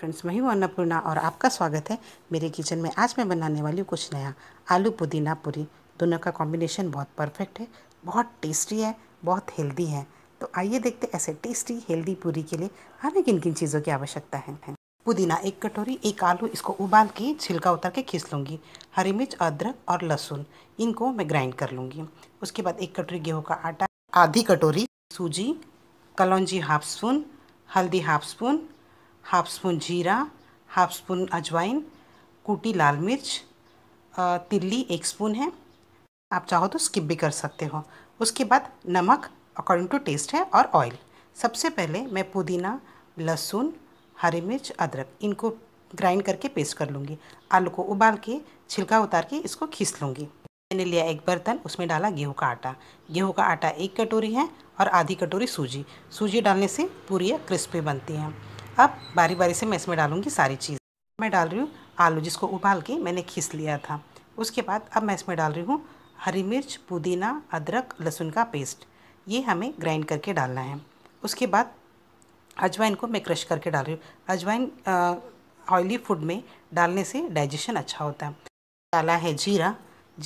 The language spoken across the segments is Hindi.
फ्रेंड्स मैं हूँ अन्नपूर्णा और आपका स्वागत है मेरे किचन में आज मैं बनाने वाली हूँ कुछ नया आलू पुदीना पूरी दोनों का कॉम्बिनेशन बहुत परफेक्ट है बहुत टेस्टी है बहुत हेल्दी है तो आइए देखते ऐसे टेस्टी हेल्दी पूरी के लिए हमें किन किन चीज़ों की आवश्यकता है पुदीना एक कटोरी एक आलू इसको उबाल के छिलका उतर के खींच लूँगी हरी मिर्च अदरक और लहसुन इनको मैं ग्राइंड कर लूँगी उसके बाद एक कटोरी गेहूँ का आटा आधी कटोरी सूजी कलौजी हाफ स्पून हल्दी हाफ स्पून हाफ स्पून जीरा हाफ स्पून अजवाइन कूटी लाल मिर्च तिल्ली एक स्पून है आप चाहो तो स्किप भी कर सकते हो उसके बाद नमक अकॉर्डिंग टू टेस्ट है और ऑयल सबसे पहले मैं पुदीना लहसुन हरी मिर्च अदरक इनको ग्राइंड करके पेस्ट कर लूँगी आलू को उबाल के छिलका उतार के इसको खींच लूँगी मैंने लिया एक बर्तन उसमें डाला गेहूं का आटा गेहूं का आटा एक कटोरी है और आधी कटोरी सूजी सूजी डालने से पूरी क्रिस्पी बनती है अब बारी बारी से मैं इसमें डालूँगी सारी चीज़ मैं डाल रही हूँ आलू जिसको उबाल के मैंने खींच लिया था उसके बाद अब मैं इसमें डाल रही हूँ हरी मिर्च पुदीना अदरक लहसुन का पेस्ट ये हमें ग्राइंड करके डालना है उसके बाद अजवाइन को मैं क्रश करके डाल रही हूँ अजवाइन ऑयली फूड में डालने से डाइजेशन अच्छा होता है डाला है जीरा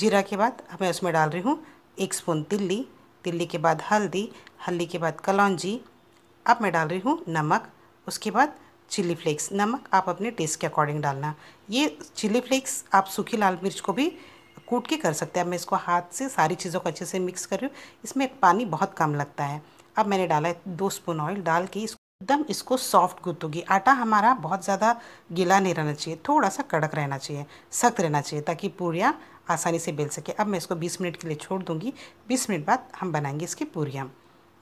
जीरा के बाद मैं उसमें डाल रही हूँ एक स्पून तिल्ली तिल्ली के बाद हल्दी हल्दी के बाद कलौजी अब मैं डाल रही हूँ नमक उसके बाद चिली फ्लेक्स नमक आप अपने टेस्ट के अकॉर्डिंग डालना ये चिली फ्लेक्स आप सूखी लाल मिर्च को भी कूट के कर सकते हैं अब मैं इसको हाथ से सारी चीज़ों को अच्छे से मिक्स कर रही हूँ इसमें पानी बहुत कम लगता है अब मैंने डाला है दो स्पून ऑयल डाल के इस एकदम इसको सॉफ्ट गूंथूंगी आटा हमारा बहुत ज़्यादा गीला नहीं रहना चाहिए थोड़ा सा कड़क रहना चाहिए सख्त रहना चाहिए ताकि पूरियाँ आसानी से बेल सके अब मैं इसको 20 मिनट के लिए छोड़ दूंगी 20 मिनट बाद हम बनाएंगे इसकी पूरियाँ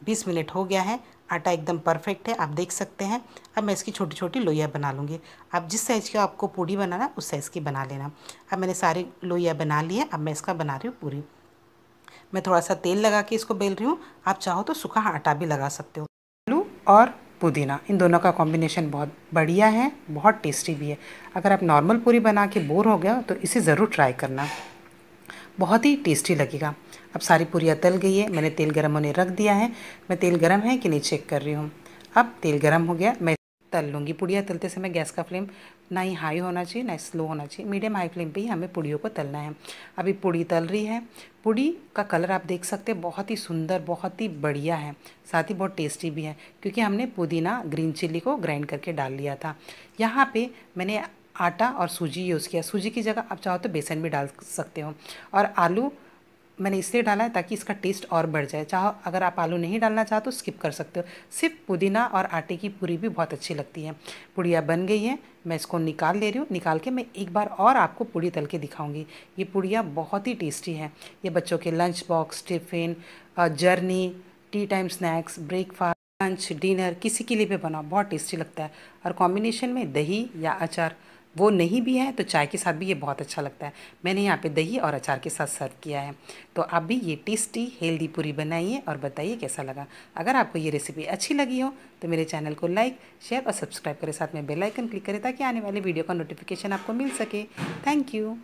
बीस मिनट हो गया है आटा एकदम परफेक्ट है आप देख सकते हैं अब मैं इसकी छोटी छोटी लोइयाँ बना लूँगी अब जिस साइज़ की आपको पूड़ी बनाना उस साइज़ की बना लेना अब मैंने सारी लोइयाँ बना ली है अब मैं इसका बना रही हूँ पूरी मैं थोड़ा सा तेल लगा के इसको बेल रही हूँ आप चाहो तो सूखा आटा भी लगा सकते हो आलू और पुदीना इन दोनों का कॉम्बिनेशन बहुत बढ़िया है बहुत टेस्टी भी है अगर आप नॉर्मल पूरी बना के बोर हो गया तो इसे ज़रूर ट्राई करना बहुत ही टेस्टी लगेगा अब सारी पूरियाँ तल गई है मैंने तेल गर्म होने रख दिया है मैं तेल गर्म है कि नहीं चेक कर रही हूँ अब तेल गर्म हो गया मैं तल लूँगी पूड़िया तलते समय गैस का फ्लेम ना ही हाई होना चाहिए ना ही स्लो होना चाहिए मीडियम हाई फ्लेम पे ही हमें पूड़ियों को तलना है अभी पूड़ी तल रही है पूड़ी का कलर आप देख सकते हैं बहुत ही सुंदर बहुत ही बढ़िया है साथ ही बहुत टेस्टी भी है क्योंकि हमने पुदीना ग्रीन चिल्ली को ग्राइंड करके डाल लिया था यहाँ पर मैंने आटा और सूजी यूज़ किया सूजी की जगह आप चाहो तो बेसन भी डाल सकते हो और आलू मैंने इसलिए डाला है ताकि इसका टेस्ट और बढ़ जाए चाहो अगर आप आलू नहीं डालना चाहो तो स्किप कर सकते हो सिर्फ पुदीना और आटे की पूरी भी बहुत अच्छी लगती है पुड़िया बन गई है मैं इसको निकाल ले रही हूँ निकाल के मैं एक बार और आपको पूड़ी तल के दिखाऊँगी ये पुड़िया बहुत ही टेस्टी है ये बच्चों के lunch box tiffin journey tea time snacks breakfast lunch dinner किसी के लिए भी बनाओ बहुत टेस्टी लगता है और कॉम्बिनेशन में दही या अचार वो नहीं भी है तो चाय के साथ भी ये बहुत अच्छा लगता है मैंने यहाँ पे दही और अचार के साथ सर्व किया है तो आप भी ये टेस्टी हेल्दी पूरी बनाइए और बताइए कैसा लगा अगर आपको ये रेसिपी अच्छी लगी हो तो मेरे चैनल को लाइक शेयर और सब्सक्राइब करें साथ में बेलाइकन क्लिक करें ताकि आने वाले वीडियो का नोटिफिकेशन आपको मिल सके थैंक यू